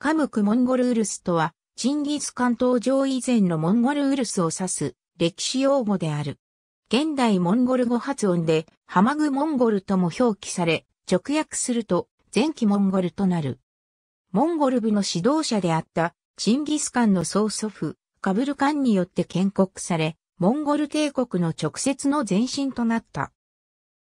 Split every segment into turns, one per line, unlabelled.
カムク・モンゴルウルスとは、チンギス・関東上以前のモンゴルウルスを指す歴史用語である。現代モンゴル語発音で、ハマグ・モンゴルとも表記され、直訳すると、前期モンゴルとなる。モンゴル部の指導者であった、チンギス・カンの曽祖父、カブル・カンによって建国され、モンゴル帝国の直接の前身となった。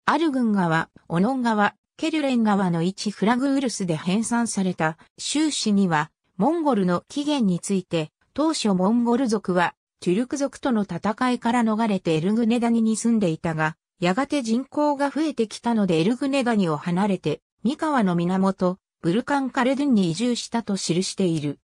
アル軍側、オノン側、ケルレン川の一フラグウルスで編纂された習史には、モンゴルの起源について、当初モンゴル族は、チュルク族との戦いから逃れてエルグネダニに住んでいたが、やがて人口が増えてきたのでエルグネダニを離れて、三河の源、ブルカンカルドゥンに移住したと記している。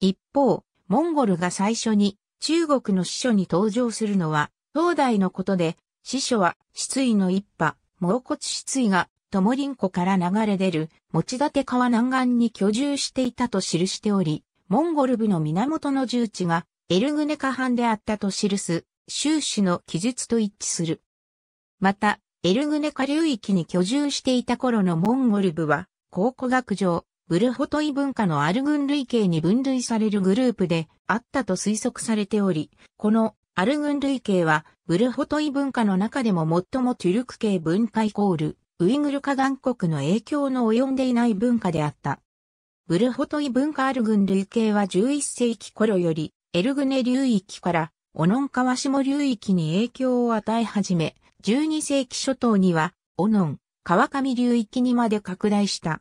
一方、モンゴルが最初に中国の司書に登場するのは、東大のことで、司書は、失意の一派、蒙骨失意がリン湖から流れ出る持ち立川南岸に居住していたと記しており、モンゴル部の源の重地がエルグネカ藩であったと記す、周氏の記述と一致する。また、エルグネカ流域に居住していた頃のモンゴル部は、考古学上、ブルホトイ文化のアルグン類型に分類されるグループであったと推測されており、このアルグン類型はブルホトイ文化の中でも最もトゥルク系文化イコールウイグル化岩国の影響の及んでいない文化であった。ブルホトイ文化アル群類型は11世紀頃より、エルグネ流域からオノン川下流域に影響を与え始め、12世紀初頭には、オノン、川上流域にまで拡大した。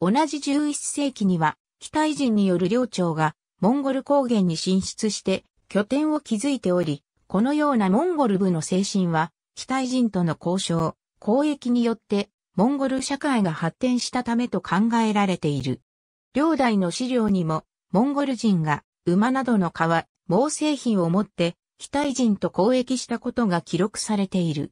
同じ11世紀には、北体人による領長が、モンゴル高原に進出して、拠点を築いており、このようなモンゴル部の精神は、北体人との交渉、交易によってモンゴル社会が発展したためと考えられている。両代の資料にも、モンゴル人が馬などの皮、毛製品を持って非対人と交易したことが記録されている。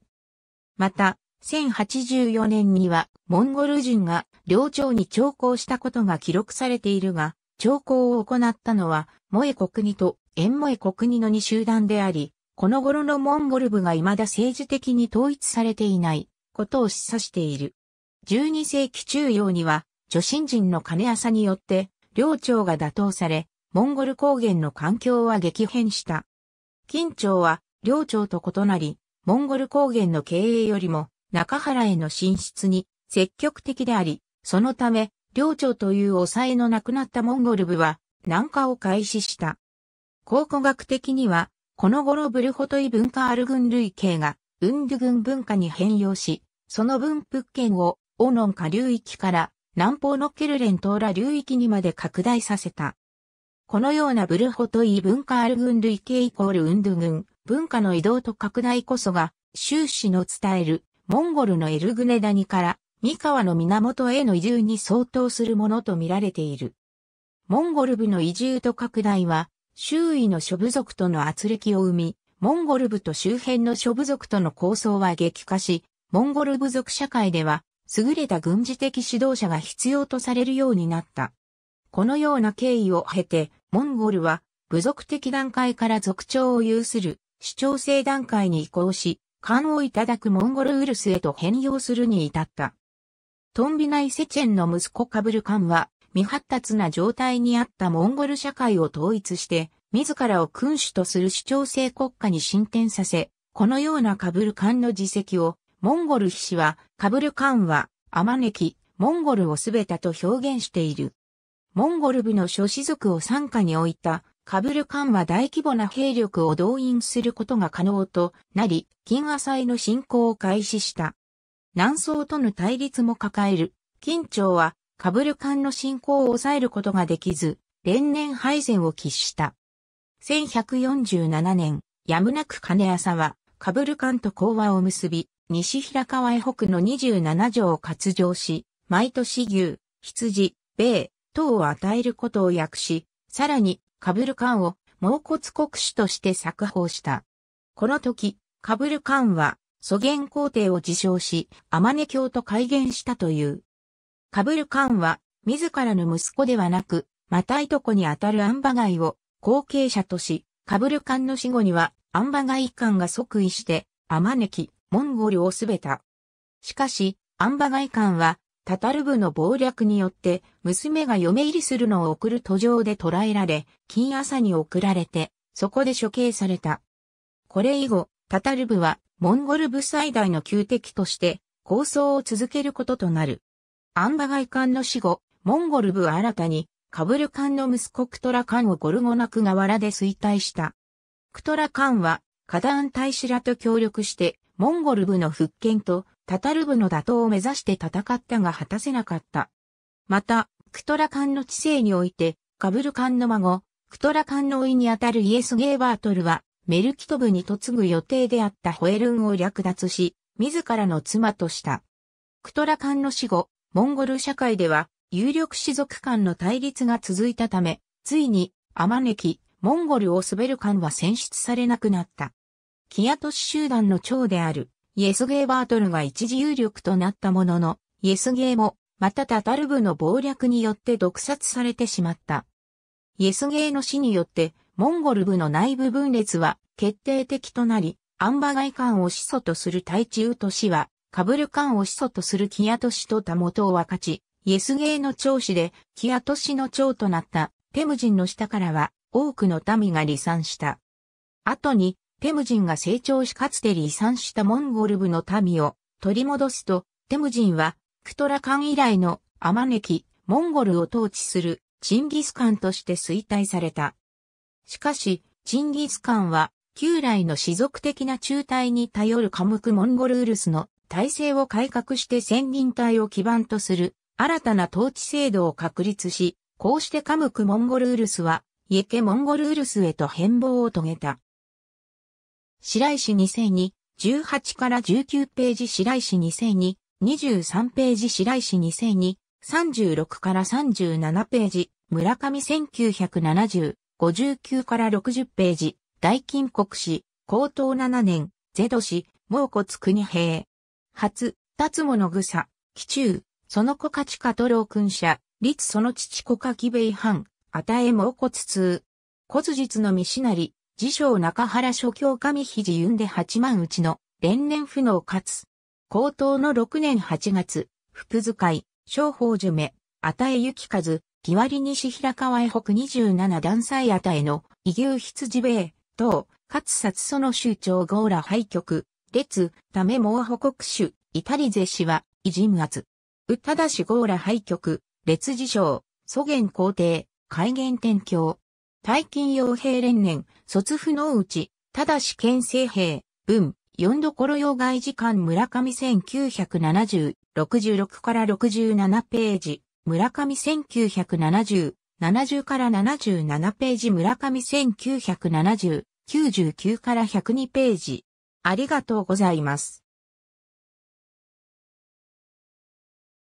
また、1084年にはモンゴル人が領朝に徴工したことが記録されているが、徴工を行ったのは、萌え国と縁萌え国の2集団であり、この頃のモンゴル部が未だ政治的に統一されていない。ことを示唆している。12世紀中央には、女真人の金浅によって、領朝が打倒され、モンゴル高原の環境は激変した。金朝は、領朝と異なり、モンゴル高原の経営よりも、中原への進出に積極的であり、そのため、領朝という抑えのなくなったモンゴル部は、南下を開始した。考古学的には、この頃ブルホトイ文化アル軍類型がウンドゥ軍文化に変容し、その分布圏をオノン下流域から南方のケルレントーラ流域にまで拡大させた。このようなブルホトイ文化アル軍類型イコールウンドゥ軍文化の移動と拡大こそが、終氏の伝えるモンゴルのエルグネダニから三河の源への移住に相当するものと見られている。モンゴル部の移住と拡大は、周囲の諸部族との圧力を生み、モンゴル部と周辺の諸部族との抗争は激化し、モンゴル部族社会では、優れた軍事的指導者が必要とされるようになった。このような経緯を経て、モンゴルは、部族的段階から族長を有する、主張性段階に移行し、官をいただくモンゴルウルスへと変容するに至った。トンビナイセチェンの息子カブルカンは、未発達な状態にあったモンゴル社会を統一して、自らを君主とする主張性国家に進展させ、このようなカブルカンの自責を、モンゴル氏は、カブルカンは、アマネモンゴルをすべてと表現している。モンゴル部の諸子族を参加に置いた、カブルカンは大規模な兵力を動員することが可能となり、金ア祭の侵攻を開始した。南宋との対立も抱える、金朝はカブルカンの侵攻を抑えることができず、連年敗戦を喫した。1147年、やむなく金浅は、カブルカンと講和を結び、西平川へ北の27条を割上し、毎年牛、羊、米、等を与えることを訳し、さらに、カブルカンを、毛骨国主として作法した。この時、カブルカンは、祖元皇帝を自称し、天根教と改元したという。カブルカンは、自らの息子ではなく、またいとこにあたるアンバガイを、後継者とし、カブルカンの死後には、アンバガイカンが即位して、アマネキ、モンゴルをすべた。しかし、アンバガイカンは、タタル部の謀略によって、娘が嫁入りするのを送る途上で捕らえられ、金朝に送られて、そこで処刑された。これ以後、タタル部は、モンゴル部最大の旧敵として、構想を続けることとなる。アンバガイカの死後、モンゴル部は新たに、カブルカンの息子クトラカンをゴルゴナク河原で衰退した。クトラカンは、カダーン大使らと協力して、モンゴル部の復権とタタル部の打倒を目指して戦ったが果たせなかった。また、クトラカンの治世において、カブルカンの孫、クトラカンの甥にあたるイエス・ゲーバートルは、メルキト部に嫁ぐ予定であったホエルンを略奪し、自らの妻とした。クトラカンの死後、モンゴル社会では、有力士族間の対立が続いたため、ついに、アマネキ、モンゴルを滑る間は選出されなくなった。キアトシ集団の長である、イエスゲーバートルが一時有力となったものの、イエスゲーも、またタタル部の謀略によって毒殺されてしまった。イエスゲーの死によって、モンゴル部の内部分裂は決定的となり、アンバガイ艦を始祖とするチウト市は、カブルカを始祖とするキアトシとタモトを分かち、イエスゲーの長子で、キアトシの長となったテムジンの下からは多くの民が離散した。後に、テムジンが成長しかつて離散したモンゴル部の民を取り戻すと、テムジンはクトラカン以来のアマネキ、モンゴルを統治するチンギスカンとして衰退された。しかし、チンギスカンは旧来の士族的な中隊に頼る科目モンゴルウルスの体制を改革して先人隊を基盤とする新たな統治制度を確立し、こうしてカムクモンゴルウルスは、イエケモンゴルウルスへと変貌を遂げた。白石2世に、18から19ページ白石2世に、23ページ白石2世に、36から37ページ、村上1970、59から60ページ、大金国史、高等7年、ゼド氏、蒙古国平。初、立物草、紀中、その子勝ちかと老君者、律その父子かきべい藩、あたえ猛骨通。骨日のみしなり、自称中原諸教上肘ゆんで八万うちの、連年不能かつ。高等の六年八月、福使い、商法寿め、あたえゆきかず、木割西平川へ北二十七段祭あたえの、異牛羊米、等、かつ殺その州長ゴーラ廃局、列、ため猛報告主、イタリ氏は、偉人圧。宇多田氏ゴーラ廃局、列辞書、祖元皇帝、改元天教。大金傭兵連年、卒のうち、ただし県政兵、文、四どころ用外時間村上1970、66から67ページ、村上1970、70から77ページ、村上1970、99から102ページ。ありがとうございます。